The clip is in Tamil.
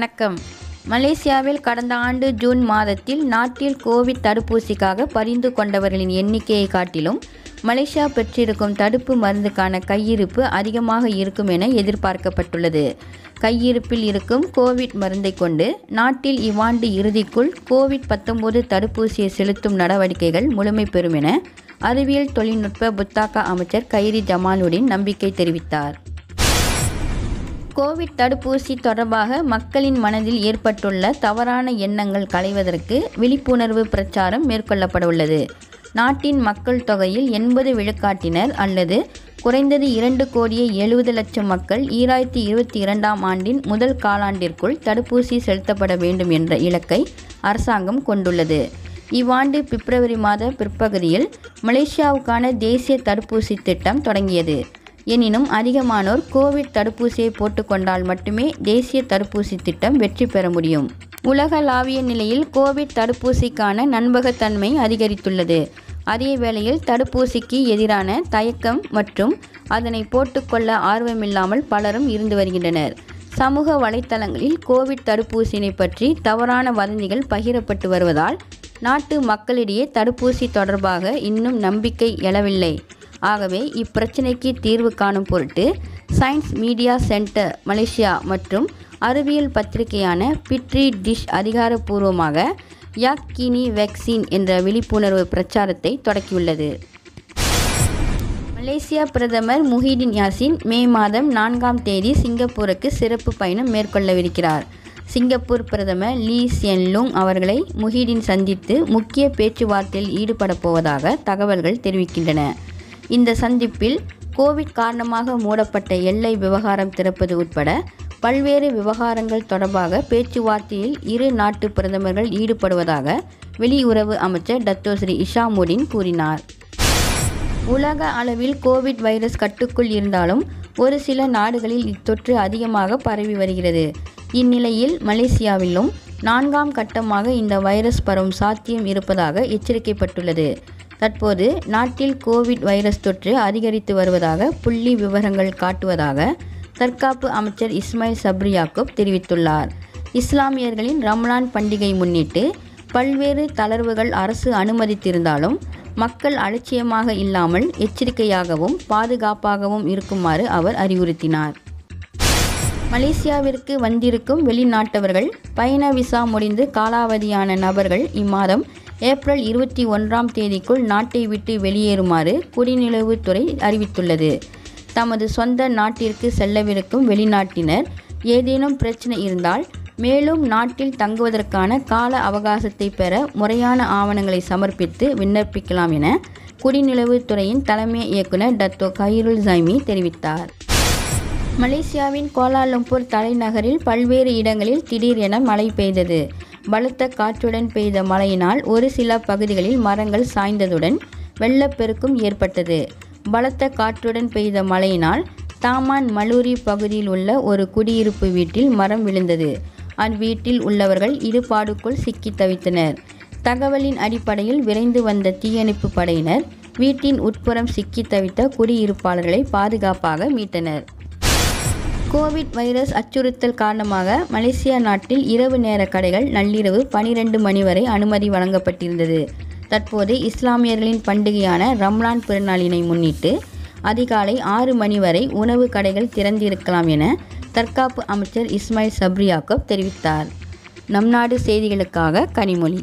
வணக்கம் மலேசியாவில் கடந்த ஆண்டு ஜூன் மாதத்தில் நாட்டில் கோவிட் தடுப்பூசிக்காக பரிந்து கொண்டவர்களின் எண்ணிக்கையை காட்டிலும் மலேசியா பெற்றிருக்கும் தடுப்பு மருந்துக்கான கையிருப்பு அதிகமாக இருக்கும் என எதிர்பார்க்கப்பட்டுள்ளது கையிருப்பில் இருக்கும் கோவிட் மருந்தை கொண்டு நாட்டில் இவ்வாண்டு இறுதிக்குள் கோவிட் பத்தொன்பது தடுப்பூசியை செலுத்தும் நடவடிக்கைகள் முழுமை பெறும் என அறிவியல் தொழில்நுட்ப புத்தாக்க அமைச்சர் கைரி ஜமாலுடன் நம்பிக்கை தெரிவித்தார் கோவிட் தடுப்பூசி தொடர்பாக மக்களின் மனதில் ஏற்பட்டுள்ள தவறான எண்ணங்கள் களைவதற்கு விழிப்புணர்வு பிரச்சாரம் மேற்கொள்ளப்பட உள்ளது நாட்டின் மக்கள் தொகையில் எண்பது விழுக்காட்டினர் அல்லது குறைந்தது இரண்டு கோடியே எழுபது லட்சம் மக்கள் ஈராயிரத்தி இருபத்தி இரண்டாம் ஆண்டின் முதல் காலாண்டிற்குள் தடுப்பூசி செலுத்தப்பட வேண்டும் என்ற இலக்கை அரசாங்கம் கொண்டுள்ளது இவ்வாண்டு பிப்ரவரி மாத பிற்பகுதியில் மலேசியாவுக்கான தேசிய தடுப்பூசி திட்டம் தொடங்கியது எனினும் அதிகமானோர் கோவிட் தடுப்பூசியை போட்டுக்கொண்டால் மட்டுமே தேசிய தடுப்பூசி திட்டம் வெற்றி பெற முடியும் உலகளாவிய நிலையில் கோவிட் தடுப்பூசிக்கான நண்பகத்தன்மை அதிகரித்துள்ளது அதே வேளையில் தடுப்பூசிக்கு எதிரான தயக்கம் மற்றும் அதனை போட்டுக்கொள்ள ஆர்வமில்லாமல் பலரும் இருந்து வருகின்றனர் சமூக வலைத்தளங்களில் கோவிட் தடுப்பூசியினை பற்றி தவறான வதந்திகள் பகிரப்பட்டு வருவதால் நாட்டு மக்களிடையே தடுப்பூசி தொடர்பாக இன்னும் நம்பிக்கை எழவில்லை ஆகவே இப்பிரச்சினைக்கு தீர்வு காணும் பொருட்டு சயின்ஸ் மீடியா சென்டர் மலேசியா மற்றும் அறிவியல் பத்திரிகையான பிட்ரி டிஷ் அதிகாரப்பூர்வமாக யாக் கினி வேக்சின் என்ற விழிப்புணர்வு பிரச்சாரத்தை தொடக்கியுள்ளது மலேசியா பிரதமர் முஹிடின் யாசின் மே மாதம் நான்காம் தேதி சிங்கப்பூருக்கு சிறப்பு பயணம் மேற்கொள்ளவிருக்கிறார் சிங்கப்பூர் பிரதமர் லீ சியன்லுங் அவர்களை முஹிடின் சந்தித்து முக்கிய பேச்சுவார்த்தையில் ஈடுபடப் போவதாக தகவல்கள் தெரிவிக்கின்றன இந்த சந்திப்பில் கோவிட் காரணமாக மூடப்பட்ட எல்லை விவகாரம் திறப்பது உட்பட பல்வேறு விவகாரங்கள் தொடர்பாக பேச்சுவார்த்தையில் இரு நாட்டு பிரதமர்கள் ஈடுபடுவதாக வெளியுறவு அமைச்சர் டத்தோ ஸ்ரீ இஷாமுடின் கூறினார் உலக அளவில் கோவிட் வைரஸ் கட்டுக்குள் இருந்தாலும் ஒரு சில நாடுகளில் இத்தொற்று அதிகமாக பரவி வருகிறது இந்நிலையில் மலேசியாவிலும் நான்காம் கட்டமாக இந்த வைரஸ் பரவும் சாத்தியம் இருப்பதாக எச்சரிக்கப்பட்டுள்ளது தற்போது நாட்டில் கோவிட் வைரஸ் தொற்று அதிகரித்து வருவதாக புள்ளி விவரங்கள் காட்டுவதாக தற்காப்பு அமைச்சர் இஸ்மாயில் சப்ரி யாக்கூப் தெரிவித்துள்ளார் இஸ்லாமியர்களின் ரம்லான் பண்டிகை முன்னிட்டு பல்வேறு தளர்வுகள் அரசு அனுமதித்திருந்தாலும் மக்கள் அலட்சியமாக இல்லாமல் எச்சரிக்கையாகவும் பாதுகாப்பாகவும் இருக்குமாறு அவர் அறிவுறுத்தினார் மலேசியாவிற்கு வந்திருக்கும் வெளிநாட்டவர்கள் பயண விசா முடிந்து காலாவதியான நபர்கள் இம்மாதம் ஏப்ரல் இருபத்தி ஒன்றாம் தேதிக்குள் நாட்டை விட்டு வெளியேறுமாறு குடிநிலவுத்துறை அறிவித்துள்ளது தமது சொந்த நாட்டிற்கு செல்லவிருக்கும் வெளிநாட்டினர் ஏதேனும் பிரச்சனை இருந்தால் மேலும் நாட்டில் தங்குவதற்கான கால அவகாசத்தை பெற முறையான ஆவணங்களை சமர்ப்பித்து விண்ணப்பிக்கலாம் என குடிநிலவுத்துறையின் தலைமை இயக்குனர் டத்தோ கயிருல் ஜைமி தெரிவித்தார் மலேசியாவின் கோலாலம்பூர் தலைநகரில் பல்வேறு இடங்களில் திடீரென மழை பெய்தது பலத்த காற்றுடன் பெய்த மழையினால் ஒரு சில பகுதிகளில் மரங்கள் சாய்ந்ததுடன் வெள்ளப்பெருக்கும் ஏற்பட்டது பலத்த காற்றுடன் பெய்த மழையினால் தாமான் மலூரி பகுதியில் உள்ள ஒரு குடியிருப்பு வீட்டில் மரம் விழுந்தது அவ்வீட்டில் உள்ளவர்கள் இடுபாடுக்குள் சிக்கி தவித்தனர் தகவலின் அடிப்படையில் விரைந்து வந்த தீயணைப்பு படையினர் வீட்டின் உட்புறம் சிக்கி தவித்த குடியிருப்பாளர்களை பாதுகாப்பாக மீட்டனர் கோவிட் வைரஸ் அச்சுறுத்தல் காரணமாக மலேசியா நாட்டில் இரவு நேர கடைகள் நள்ளிரவு பனிரெண்டு மணி வரை அனுமதி வழங்கப்பட்டிருந்தது தற்போது இஸ்லாமியர்களின் பண்டிகையான ரம்லான் பெருநாளினை முன்னிட்டு அதிகாலை ஆறு மணி வரை உணவு கடைகள் திறந்திருக்கலாம் என தற்காப்பு அமைச்சர் இஸ்மாயில் சப்ரியாக்கப் தெரிவித்தார் நம் நாடு செய்திகளுக்காக கனிமொழி